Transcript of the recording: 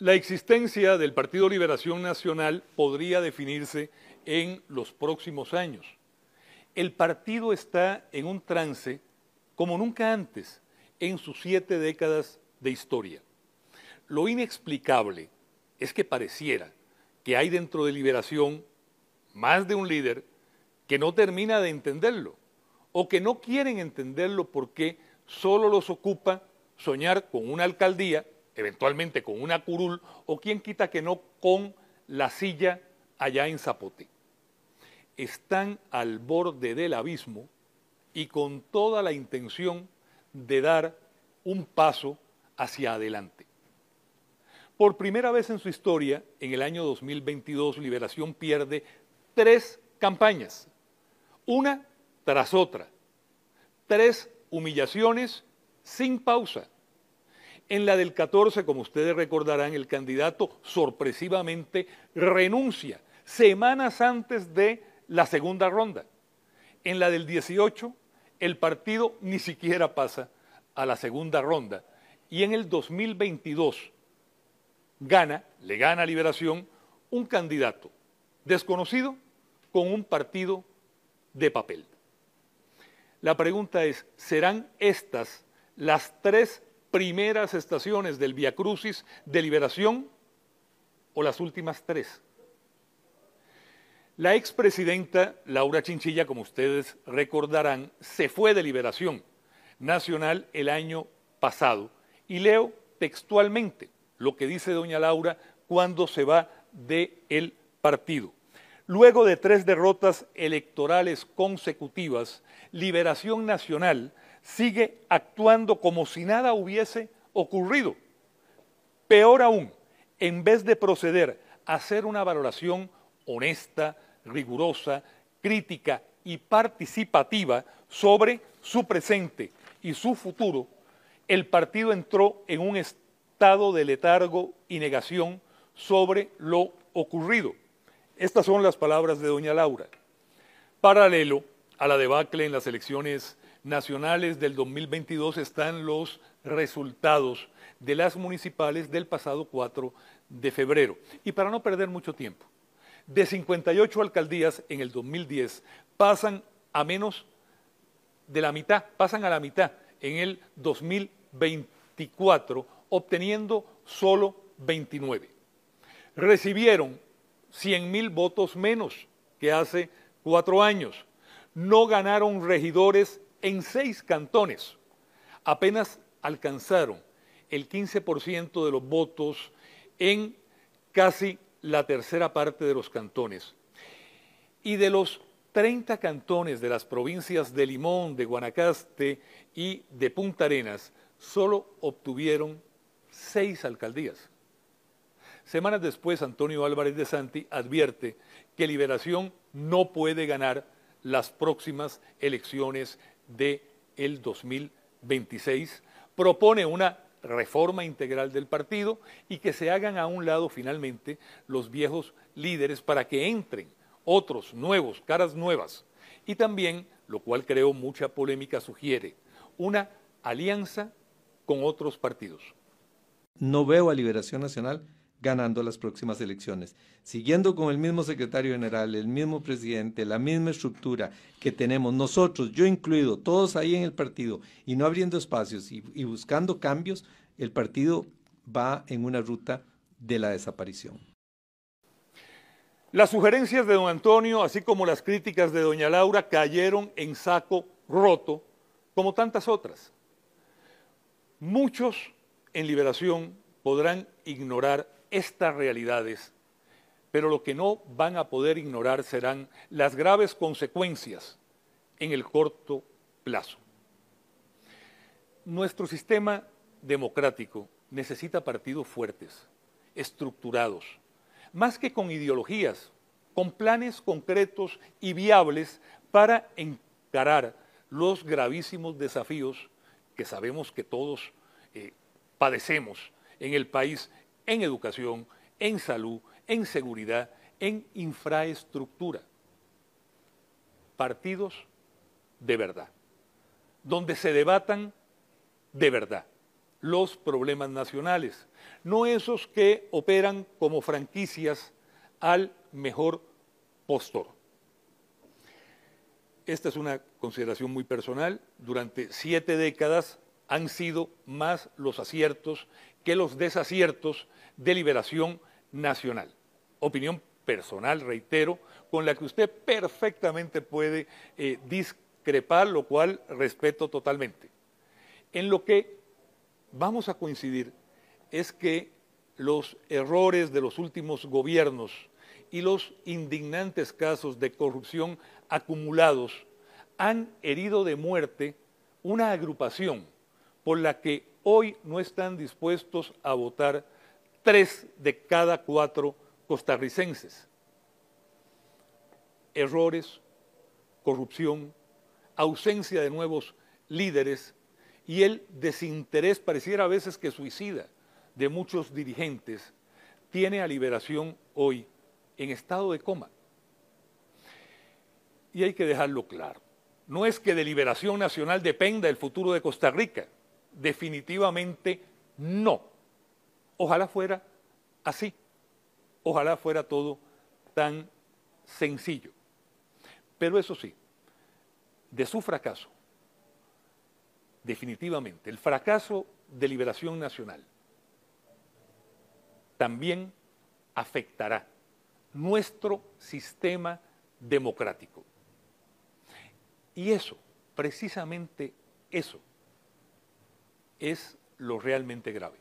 La existencia del Partido Liberación Nacional podría definirse en los próximos años. El partido está en un trance como nunca antes en sus siete décadas de historia. Lo inexplicable es que pareciera que hay dentro de Liberación más de un líder que no termina de entenderlo o que no quieren entenderlo porque solo los ocupa soñar con una alcaldía eventualmente con una curul, o quién quita que no con la silla allá en Zapote. Están al borde del abismo y con toda la intención de dar un paso hacia adelante. Por primera vez en su historia, en el año 2022, Liberación pierde tres campañas, una tras otra, tres humillaciones sin pausa. En la del 14, como ustedes recordarán, el candidato sorpresivamente renuncia semanas antes de la segunda ronda. En la del 18, el partido ni siquiera pasa a la segunda ronda. Y en el 2022 gana, le gana Liberación, un candidato desconocido con un partido de papel. La pregunta es, ¿serán estas las tres primeras estaciones del Via Crucis de Liberación o las últimas tres? La expresidenta Laura Chinchilla, como ustedes recordarán, se fue de Liberación Nacional el año pasado. Y leo textualmente lo que dice doña Laura cuando se va del partido. Luego de tres derrotas electorales consecutivas, Liberación Nacional sigue actuando como si nada hubiese ocurrido. Peor aún, en vez de proceder a hacer una valoración honesta, rigurosa, crítica y participativa sobre su presente y su futuro, el partido entró en un estado de letargo y negación sobre lo ocurrido. Estas son las palabras de doña Laura. Paralelo a la debacle en las elecciones nacionales del 2022 están los resultados de las municipales del pasado 4 de febrero. Y para no perder mucho tiempo, de 58 alcaldías en el 2010 pasan a menos de la mitad, pasan a la mitad en el 2024, obteniendo solo 29. Recibieron 100 mil votos menos que hace cuatro años. No ganaron regidores en seis cantones apenas alcanzaron el 15% de los votos en casi la tercera parte de los cantones. Y de los 30 cantones de las provincias de Limón, de Guanacaste y de Punta Arenas, solo obtuvieron seis alcaldías. Semanas después, Antonio Álvarez de Santi advierte que Liberación no puede ganar las próximas elecciones de el 2026, propone una reforma integral del partido y que se hagan a un lado finalmente los viejos líderes para que entren otros nuevos, caras nuevas. Y también, lo cual creo mucha polémica sugiere, una alianza con otros partidos. No veo a Liberación Nacional ganando las próximas elecciones. Siguiendo con el mismo secretario general, el mismo presidente, la misma estructura que tenemos nosotros, yo incluido, todos ahí en el partido, y no abriendo espacios y, buscando cambios, el partido va en una ruta de la desaparición. Las sugerencias de don Antonio, así como las críticas de doña Laura, cayeron en saco roto, como tantas otras. Muchos en liberación podrán ignorar estas realidades, pero lo que no van a poder ignorar serán las graves consecuencias en el corto plazo. Nuestro sistema democrático necesita partidos fuertes, estructurados, más que con ideologías, con planes concretos y viables para encarar los gravísimos desafíos que sabemos que todos eh, padecemos en el país en educación, en salud, en seguridad, en infraestructura. Partidos de verdad, donde se debatan de verdad los problemas nacionales, no esos que operan como franquicias al mejor postor. Esta es una consideración muy personal. Durante siete décadas han sido más los aciertos que los desaciertos de liberación nacional. Opinión personal, reitero, con la que usted perfectamente puede eh, discrepar, lo cual respeto totalmente. En lo que vamos a coincidir es que los errores de los últimos gobiernos y los indignantes casos de corrupción acumulados han herido de muerte una agrupación por la que hoy no están dispuestos a votar tres de cada cuatro costarricenses. Errores, corrupción, ausencia de nuevos líderes y el desinterés, pareciera a veces que suicida, de muchos dirigentes, tiene a Liberación hoy en estado de coma. Y hay que dejarlo claro. No es que de Liberación Nacional dependa el futuro de Costa Rica Definitivamente no. Ojalá fuera así. Ojalá fuera todo tan sencillo. Pero eso sí, de su fracaso, definitivamente, el fracaso de Liberación Nacional también afectará nuestro sistema democrático. Y eso, precisamente eso, es lo realmente grave.